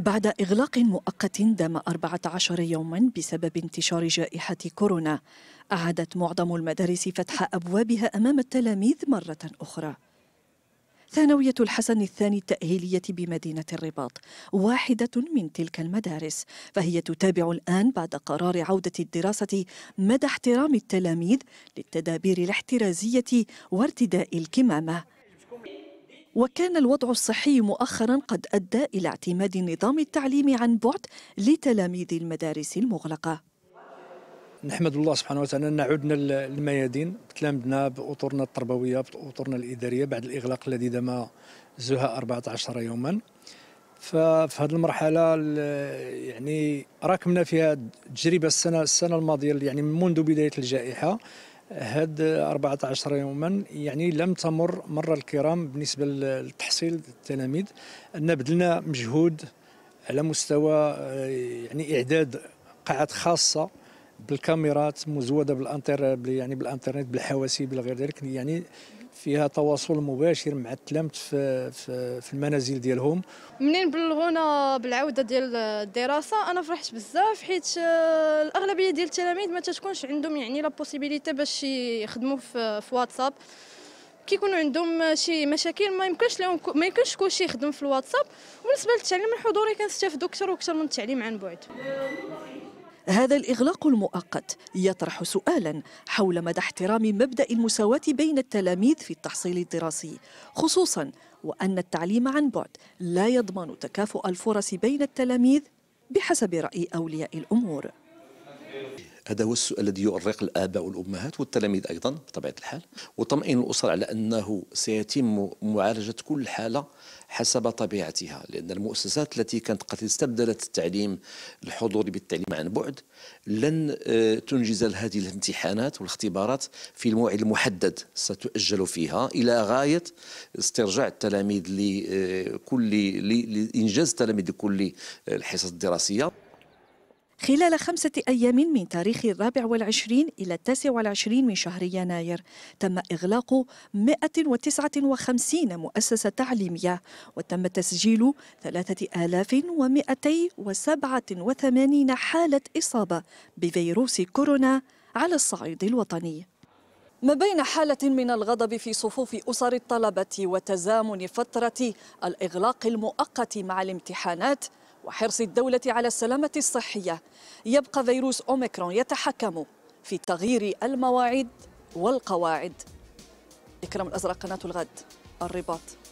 بعد إغلاق مؤقت دام 14 يوما بسبب انتشار جائحة كورونا أعادت معظم المدارس فتح أبوابها أمام التلاميذ مرة أخرى ثانوية الحسن الثاني التأهيلية بمدينة الرباط واحدة من تلك المدارس فهي تتابع الآن بعد قرار عودة الدراسة مدى احترام التلاميذ للتدابير الاحترازية وارتداء الكمامة وكان الوضع الصحي مؤخرا قد أدى إلى اعتماد نظام التعليم عن بعد لتلاميذ المدارس المغلقة نحمد الله سبحانه وتعالى أن عدنا للميادين تلامذنا بأطرنا التربوية بأطرنا الإدارية بعد الإغلاق الذي دام زها 14 يوما ففي هذه المرحلة يعني راكمنا فيها تجربة السنة السنة الماضية يعني منذ بداية الجائحة هاد 14 يوما يعني لم تمر مرة الكرام بالنسبة للتحصيل التلاميذ أن بذلنا مجهود على مستوى آه، يعني إعداد قاعات خاصة بالكاميرات مزوده بالانتر يعني بالانترنت بالحواسيب غير ذلك يعني فيها تواصل مباشر مع التلامت في, في, في المنازل ديالهم منين بلغونا بالعوده ديال الدراسه انا فرحت بزاف حيت آه، الاغلبيه ديال التلاميذ ما تتكونش عندهم يعني لا بوسيبيليتي باش يخدموا في, في واتساب كيكونوا عندهم شي مشاكل ما يمكنش لهم ما يمكنش كلشي يخدم في الواتساب وبالنسبه للتعليم الحضوري كنستافدوا اكثر واكثر من التعليم عن بعد هذا الإغلاق المؤقت يطرح سؤالا حول مدى احترام مبدأ المساواة بين التلاميذ في التحصيل الدراسي خصوصا وأن التعليم عن بعد لا يضمن تكافؤ الفرص بين التلاميذ بحسب رأي أولياء الأمور هذا هو السؤال الذي يؤرق الآباء والأمهات والتلاميذ أيضا بطبيعة الحال وطمئن الاسر على أنه سيتم معالجة كل حالة حسب طبيعتها لأن المؤسسات التي كانت قد استبدلت التعليم الحضوري بالتعليم عن بعد لن آه، تنجز هذه الامتحانات والاختبارات في الموعد المحدد ستؤجل فيها إلى غاية استرجاع التلاميذ لكل لإنجاز التلاميذ لكل الحصص الدراسية خلال خمسة أيام من تاريخ الرابع والعشرين إلى التاسع والعشرين من شهر يناير تم إغلاق 159 مؤسسة تعليمية وتم تسجيل 3287 حالة إصابة بفيروس كورونا على الصعيد الوطني ما بين حالة من الغضب في صفوف أسر الطلبة وتزامن فترة الإغلاق المؤقت مع الامتحانات وحرص الدولة على السلامة الصحية يبقى فيروس أوميكرون يتحكم في تغيير المواعيد والقواعد إكرام الأزرق قناة الغد الرباط